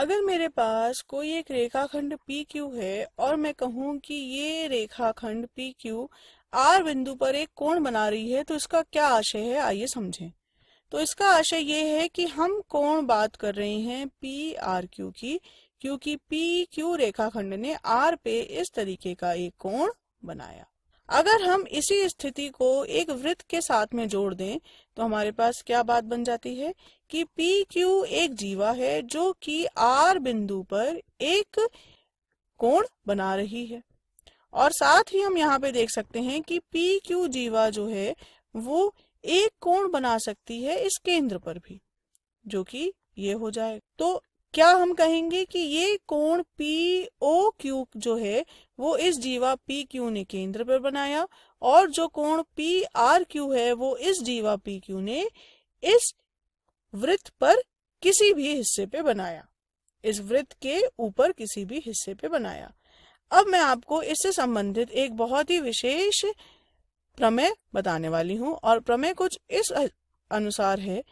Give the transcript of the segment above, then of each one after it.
अगर मेरे पास कोई एक रेखाखंड पी क्यू है और मैं कहूँ कि ये रेखाखंड पी क्यू आर बिंदु पर एक कोण बना रही है तो इसका क्या आशय है आइए समझें तो इसका आशय ये है कि हम कोण बात कर रहे हैं पी आर क्यू की क्योंकि पी क्यू रेखाखंड ने आर पे इस तरीके का एक कोण बनाया अगर हम इसी स्थिति को एक वृत्त के साथ में जोड़ दें तो हमारे पास क्या बात बन जाती है कि पी क्यू एक जीवा है जो कि आर बिंदु पर एक कोण बना रही है और साथ ही हम यहाँ पे देख सकते हैं कि पी क्यू जीवा जो है वो एक कोण बना सकती है इस केंद्र पर भी जो कि ये हो जाए तो क्या हम कहेंगे कि ये कोण पी ओ क्यू जो है वो इस जीवा पी क्यू ने केंद्र पर बनाया और जो कोण पी आर क्यू है वो इस जीवा पी क्यू ने इस वृत्त पर किसी भी हिस्से पे बनाया इस वृत्त के ऊपर किसी भी हिस्से पे बनाया अब मैं आपको इससे संबंधित एक बहुत ही विशेष प्रमेय बताने वाली हूँ और प्रमेय कुछ इस अनुसार है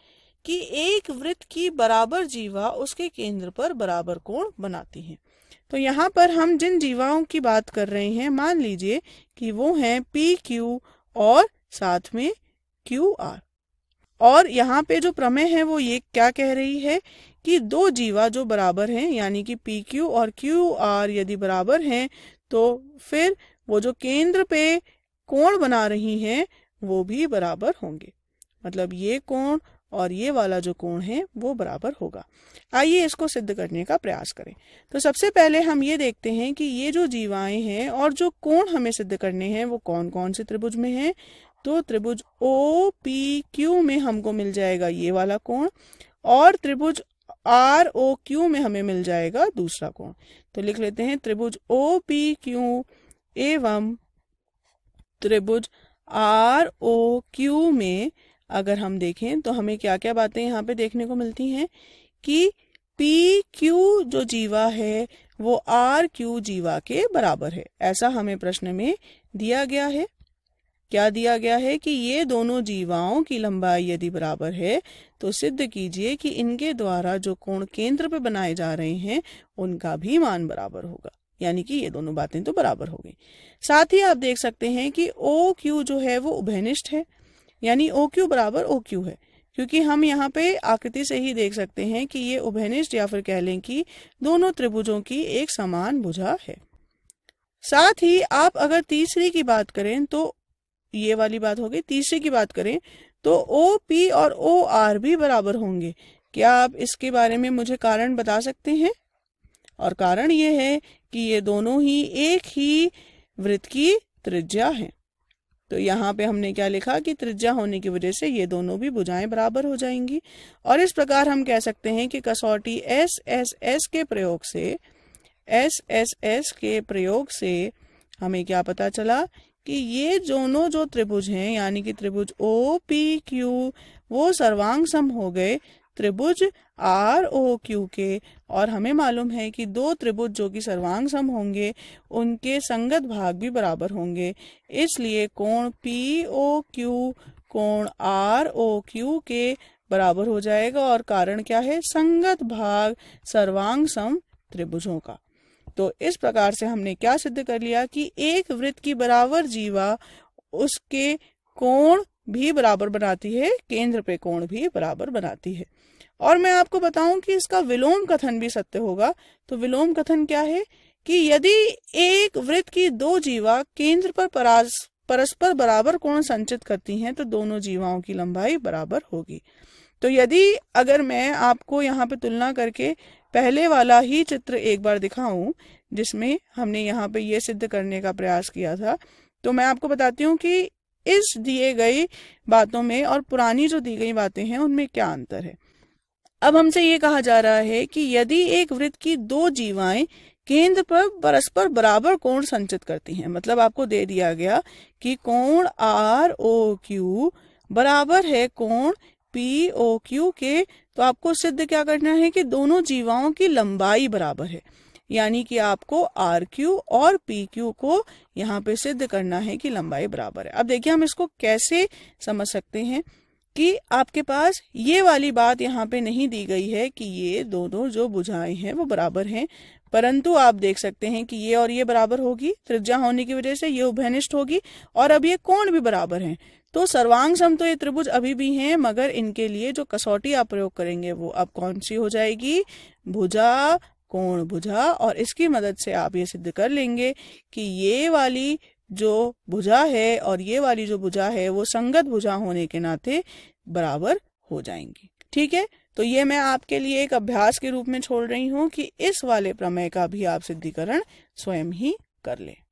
कि एक वृत्त की बराबर जीवा उसके केंद्र पर बराबर कोण बनाती है तो यहाँ पर हम जिन जीवाओं की बात कर रहे हैं मान लीजिए कि वो हैं पी क्यू और साथ में क्यू आर और यहाँ पे जो प्रमेय है वो ये क्या कह रही है कि दो जीवा जो बराबर हैं यानी कि पी क्यू और क्यू आर यदि बराबर हैं तो फिर वो जो केंद्र पे कोण बना रही हैं वो भी बराबर होंगे मतलब ये कोण और ये वाला जो कोण है वो बराबर होगा आइए इसको सिद्ध करने का प्रयास करें तो सबसे पहले हम ये देखते हैं कि ये जो जीवाएं हैं और जो कोण हमें सिद्ध करने हैं वो कौन कौन से त्रिभुज में हैं तो त्रिभुज ओ पी क्यू में हमको मिल जाएगा ये वाला कोण और त्रिभुज आर ओ क्यू में हमें मिल जाएगा दूसरा कोण तो लिख लेते हैं त्रिभुज ओ पी क्यू एवं त्रिभुज आर ओ क्यू में अगर हम देखें तो हमें क्या क्या बातें यहाँ पे देखने को मिलती हैं कि पी क्यू जो जीवा है वो आर क्यू जीवा के बराबर है ऐसा हमें प्रश्न में दिया गया है क्या दिया गया है कि ये दोनों जीवाओं की लंबाई यदि बराबर है तो सिद्ध कीजिए कि इनके द्वारा जो कोण केंद्र पर बनाए जा रहे हैं उनका भी मान बराबर होगा यानी कि ये दोनों बातें तो बराबर हो गई साथ ही आप देख सकते हैं कि ओ क्यू जो है वो उभयनिष्ठ है यानी ओ क्यू बराबर ओ क्यू है क्योंकि हम यहाँ पे आकृति से ही देख सकते हैं कि ये उभयनिष्ठ या फिर कह लें कि दोनों त्रिभुजों की एक समान भुजा है साथ ही आप अगर तीसरी की बात करें तो ये वाली बात होगी तीसरी की बात करें तो ओ पी और ओ आर भी बराबर होंगे क्या आप इसके बारे में मुझे कारण बता सकते हैं और कारण ये है कि ये दोनों ही एक ही वृत्त की त्रिज्या है तो यहाँ पे हमने क्या लिखा कि त्रिज्या होने की वजह से ये दोनों भी भुजाएं बराबर हो जाएंगी और इस प्रकार हम कह सकते हैं कि कसौटी एस एस एस के प्रयोग से एस एस एस के प्रयोग से हमें क्या पता चला कि ये दोनों जो त्रिभुज हैं यानी कि त्रिभुज ओ पी क्यू वो सर्वांग सम हो गए त्रिभुज आर ओ क्यू के और हमें मालूम है कि दो त्रिभुज जो कि सर्वांग सम होंगे उनके संगत भाग भी बराबर होंगे इसलिए कोण पी ओ क्यू कोण आर ओ क्यू के बराबर हो जाएगा और कारण क्या है संगत भाग सर्वांग सम त्रिभुजों का तो इस प्रकार से हमने क्या सिद्ध कर लिया कि एक वृत्त की बराबर जीवा उसके कोण भी बराबर बनाती है केंद्र पे कोण भी बराबर बनाती है और मैं आपको बताऊं कि इसका विलोम कथन भी सत्य होगा तो विलोम कथन क्या है कि यदि एक वृत्त की दो जीवा केंद्र पर परस्पर बराबर कोण संचित करती हैं तो दोनों जीवाओं की लंबाई बराबर होगी तो यदि अगर मैं आपको यहाँ पे तुलना करके पहले वाला ही चित्र एक बार दिखाऊं जिसमें हमने यहाँ पे ये सिद्ध करने का प्रयास किया था तो मैं आपको बताती हूँ कि इस दिए गई बातों में और पुरानी जो दी गई बातें हैं उनमें क्या अंतर है अब हमसे ये कहा जा रहा है कि यदि एक वृत्त की दो जीवाएं केंद्र पर परस्पर बराबर कोण संचित करती हैं मतलब आपको दे दिया गया कि कोण आर ओ क्यू बराबर है कोण पी ओ क्यू के तो आपको सिद्ध क्या करना है कि दोनों जीवाओं की लंबाई बराबर है यानी कि आपको आर क्यू और पी क्यू को यहाँ पे सिद्ध करना है कि लंबाई बराबर है अब देखिए हम इसको कैसे समझ सकते हैं कि आपके पास ये वाली बात यहाँ पे नहीं दी गई है कि ये दोनों जो बुझाएं हैं वो बराबर हैं परंतु आप देख सकते हैं कि ये और ये बराबर होगी त्रिज्या होने की वजह से ये उभयनिष्ठ होगी और अब ये कोण भी बराबर हैं तो सर्वांग सम तो ये त्रिभुज अभी भी हैं मगर इनके लिए जो कसौटी आप प्रयोग करेंगे वो अब कौन सी हो जाएगी भुजा कोण भुजा और इसकी मदद से आप ये सिद्ध कर लेंगे कि ये वाली जो भुजा है और ये वाली जो भुजा है वो संगत भुजा होने के नाते बराबर हो जाएंगी ठीक है तो ये मैं आपके लिए एक अभ्यास के रूप में छोड़ रही हूँ कि इस वाले प्रमेय का भी आप सिद्धिकरण स्वयं ही कर लें